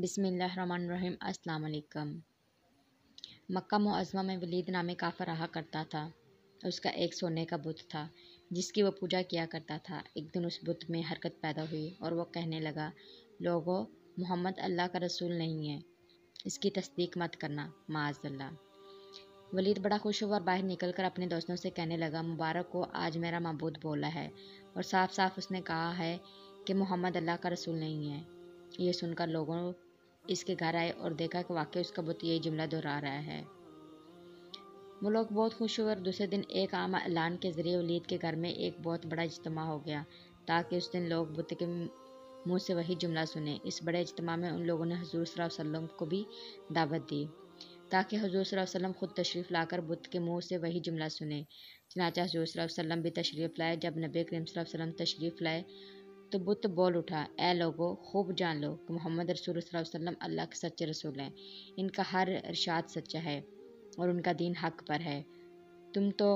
बिसमीम अस्सलाम मक्का मुआज़मा में वलीद नामे काफ़र रहा करता था उसका एक सोने का बुत था जिसकी वह पूजा किया करता था एक दिन उस बुत में हरकत पैदा हुई और वह कहने लगा लोगों मोहम्मद अल्लाह का रसूल नहीं है इसकी तस्दीक मत करना माजल्ला वलीद बड़ा खुश हुआ और बाहर निकल कर अपने दोस्तों से कहने लगा मुबारक को आज मेरा मबूद बोला है और साफ साफ उसने कहा है कि मोहम्मद अल्लाह का रसूल नहीं है ये सुनकर लोगों इसके घर आए और देखा कि वाकई उसका बुत यही जुमला दोहरा रहा है वो लोग बहुत खुश हुए और दूसरे दिन एक आम ऐलान के ज़रिए वलीद के घर में एक बहुत बड़ा इज्तम हो गया ताकि उस दिन लोग बुत के मुँह से वही जुमला सुने इस बड़े इज्तम में उन लोगों ने हजूर वसलम को भी दावत दी ताकि हजूर वसल्लम खुद तशरीफ़ लाकर बुत के मुँह से वही जुमला सुने चनाचा हजूर वसल्लम भी तशरीफ़ लाए जब नबी करीम वसल्लम तशरीफ़ लाए तो बुत बोल उठा ए लोगो खूब जान लो कि मोहम्मद रसूल वसल्लम अल्लाह के सच्चे रसूल हैं इनका हर इरशाद सच्चा है और उनका दीन हक पर है तुम तो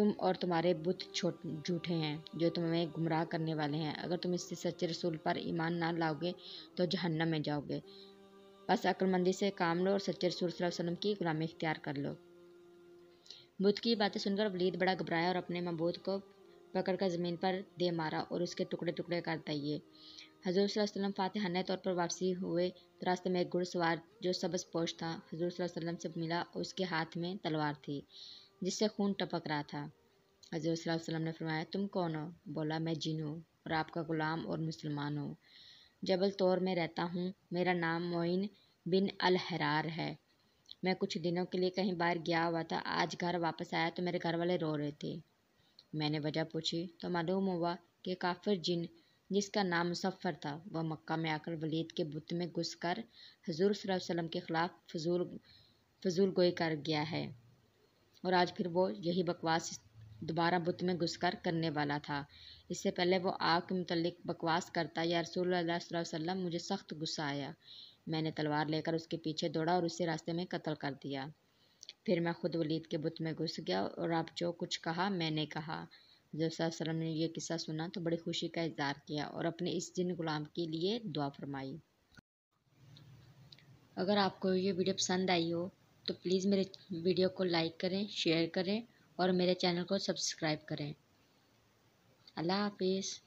तुम और तुम्हारे बुत छोट झूठे हैं जो तुम्हें गुमराह करने वाले हैं अगर तुम इससे सच्चे रसूल पर ईमान ना लाओगे तो जहन्नम में जाओगे बस अक्लमंदी से काम लो और सच्चे रसूल वसलम की गुलामी इख्तियार कर लो बुध की बातें सुनकर वलीद बड़ा घबराया और अपने मबूद को पकड़ कर ज़मीन पर दे मारा और उसके टुकड़े टुकड़े कर दिए हजूर फातह फातहाना तौर पर वापसी हुए तो रास्ते में एक घुड़सवार जो सबस पोष था हजूर सल्लम से मिला और उसके हाथ में तलवार थी जिससे खून टपक रहा था हजूर वसल्लम ने फरमाया तुम कौन हो बोला मैं जिन हूँ और आपका ग़ुलाम और मुसलमान हूँ जबल तौर में रहता हूँ मेरा नाम मोइन बिन अलहरार है मैं कुछ दिनों के लिए कहीं बाहर गया हुआ था आज घर वापस आया तो मेरे घर वाले रो रहे थे मैंने वजह पूछी तो मालूम हुआ कि काफिर जिन जिसका नाम मुसफ़र था वह मक्का में आकर वलीद के बुत में घुस कर हजूर सल्लम के ख़िलाफ़ फजूल फजूल गोई कर गया है और आज फिर वो यही बकवास दोबारा बुत में घुस कर करने वाला था इससे पहले वो आग के मतलब बकवास करता या रसूल वसल्लम मुझे सख्त गुस्सा आया मैंने तलवार लेकर उसके पीछे दौड़ा और उसे रास्ते में कत्ल कर दिया फिर मैं खुद वलीद के बुत में घुस गया और आप जो कुछ कहा मैंने कहा जब ने यह किस्सा सुना तो बड़ी खुशी का इजहार किया और अपने इस जिन गुलाम के लिए दुआ फरमाई अगर आपको ये वीडियो पसंद आई हो तो प्लीज़ मेरे वीडियो को लाइक करें शेयर करें और मेरे चैनल को सब्सक्राइब करें अल्लाह हाफिज़